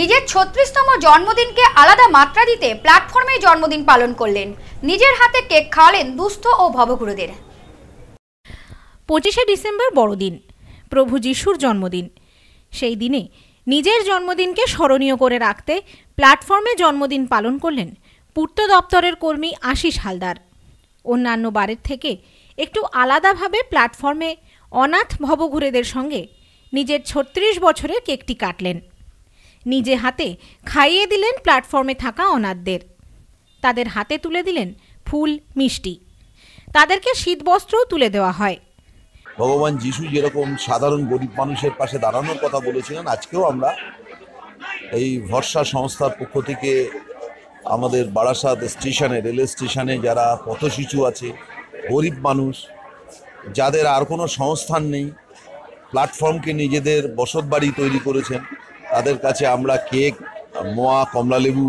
নিজের ছত্রিশতম জন্মদিনকে আলাদা মাত্রা দিতে প্ল্যাটফর্মে জন্মদিন পালন করলেন নিজের হাতে কেক খাওয়ালেন দুস্থ ও ভবগুরুদের পঁচিশে ডিসেম্বর বড়দিন প্রভু যিশুর জন্মদিন সেই দিনে নিজের জন্মদিনকে স্মরণীয় করে রাখতে প্ল্যাটফর্মে জন্মদিন পালন করলেন পূর্ত দপ্তরের কর্মী আশিস হালদার অন্যান্য বারের থেকে একটু আলাদাভাবে প্ল্যাটফর্মে অনাথ ভবঘুরেদের সঙ্গে নিজের ছত্রিশ বছরের কেকটি কাটলেন নিজে হাতে খাইয়ে দিলেন প্ল্যাটফর্মে থাকা অনাথদের তাদের হাতে তুলে দিলেন ফুল মিষ্টি তাদেরকে শীতবস্ত্রও তুলে দেওয়া হয় ভগবান যিশু যেরকম সাধারণ গরিব মানুষের পাশে দাঁড়ানোর কথা বলেছিলেন আজকেও আমরা এই ভরসা সংস্থার পক্ষ থেকে আমাদের বারাসাত স্টেশনে রেল স্টেশনে যারা পথশিশু আছে গরিব মানুষ যাদের আর কোনো সংস্থান নেই প্ল্যাটফর্মকে নিজেদের বসত বাড়ি তৈরি করেছেন তাদের কাছে আমরা কেক মোয়া কমলালেবু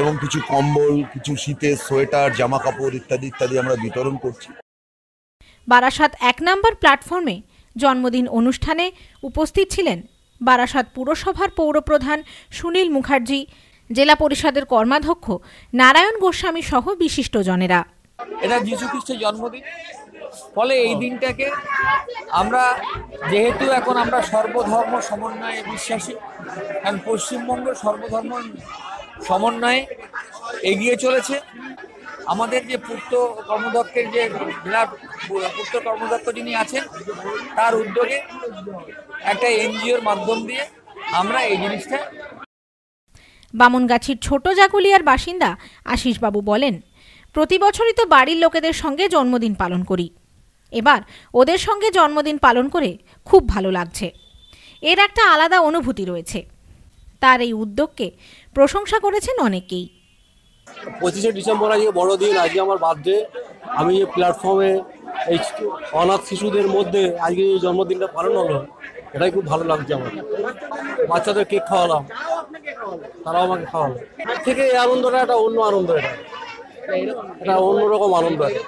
এবং কিছু কম্বল কিছু শীতের সোয়েটার জামা কাপড় ইত্যাদি ইত্যাদি আমরা বিতরণ করছি বারাসাত এক নম্বর প্ল্যাটফর্মে জন্মদিন অনুষ্ঠানে উপস্থিত ছিলেন বারাসাত পুরসভার পৌরপ্রধান সুনীল মুখার্জি জেলা পরিষদের কর্মাধ্যক্ষ নারায়ণ গোস্বামী সহ বিশিষ্টজনেরা এটা যীশু খ্রিস্টের জন্মদিন ফলে এই দিনটাকে আমরা যেহেতু এখন আমরা সর্বধর্ম সমন্বয়ে বিশ্বাসী কারণ পশ্চিমবঙ্গ সর্বধর্ম সমন্বয়ে এগিয়ে চলেছে আমাদের যে পূর্ত কর্মদত্তের যে জেলার পূর্ত কর্মদত্ত যিনি আছেন তার উদ্যোগে একটা এনজিওর মাধ্যম দিয়ে আমরা এই জিনিসটা বামনগাছির ছোট জাকুলিয়ার বাসিন্দা আশিসবাবু বলেন প্রতি বছরই তো বাড়ির লোকেদের সঙ্গে জন্মদিন পালন করি এবার ওদের সঙ্গে জন্মদিন পালন করে খুব ভালো লাগছে এর একটা আলাদা অনুভূতি রয়েছে তার এই উদ্যোগকে প্রশংসা করেছেন অনেকেই পঁচিশে ডিসেম্বর আজকে বড়দিন আজকে আমার বার্থডে আমি এই প্ল্যাটফর্মে এই অনাথ শিশুদের মধ্যে আজকে এই জন্মদিনটা পালন হলো এটাই খুব ভালো লাগছে আমার বাচ্চাদের কেক খাওয়ালাম তারাও আমাকে খাওয়ালো থেকে এই আনন্দটা একটা অন্য আনন্দ এটা এটা অন্যরকম আনন্দ আছে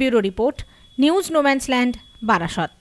bureau report news no man's land Barasat